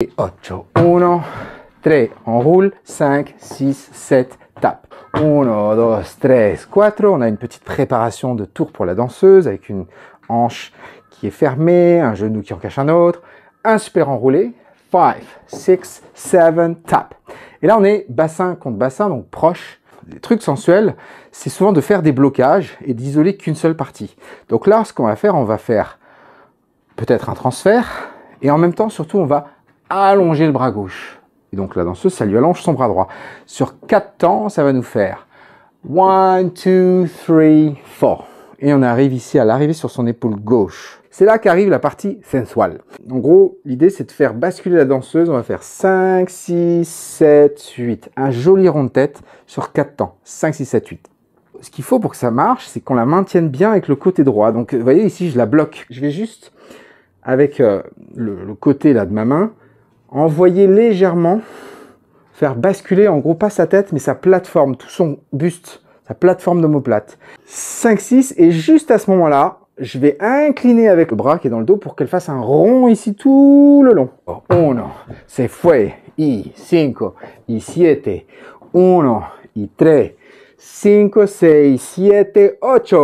8, 1, 3, on roule, 5, 6, 7, tap. 1, 2, 3, 4, on a une petite préparation de tour pour la danseuse avec une hanche qui est fermée, un genou qui en cache un autre, un super enroulé, 5, 6, 7, tap. Et là on est bassin contre bassin, donc proche. Les trucs sensuels, c'est souvent de faire des blocages et d'isoler qu'une seule partie. Donc là, ce qu'on va faire, on va faire peut-être un transfert, et en même temps, surtout, on va allonger le bras gauche. Et donc la danseuse, ça lui allonge son bras droit. Sur quatre temps, ça va nous faire 1, 2, 3, 4. Et on arrive ici à l'arrivée sur son épaule gauche. C'est là qu'arrive la partie sensuelle. En gros, l'idée c'est de faire basculer la danseuse. On va faire 5, 6, 7, 8. Un joli rond de tête sur 4 temps. 5, 6, 7, 8. Ce qu'il faut pour que ça marche, c'est qu'on la maintienne bien avec le côté droit. Donc vous voyez ici, je la bloque. Je vais juste, avec euh, le, le côté là de ma main, envoyer légèrement, faire basculer, en gros pas sa tête, mais sa plateforme, tout son buste, sa plateforme de plate 5-6, et juste à ce moment-là, je vais incliner avec le bras qui est dans le dos pour qu'elle fasse un rond ici tout le long. 1, c'est fue, y 5, y 7, 1, y 3, 5, 6, 7, 8.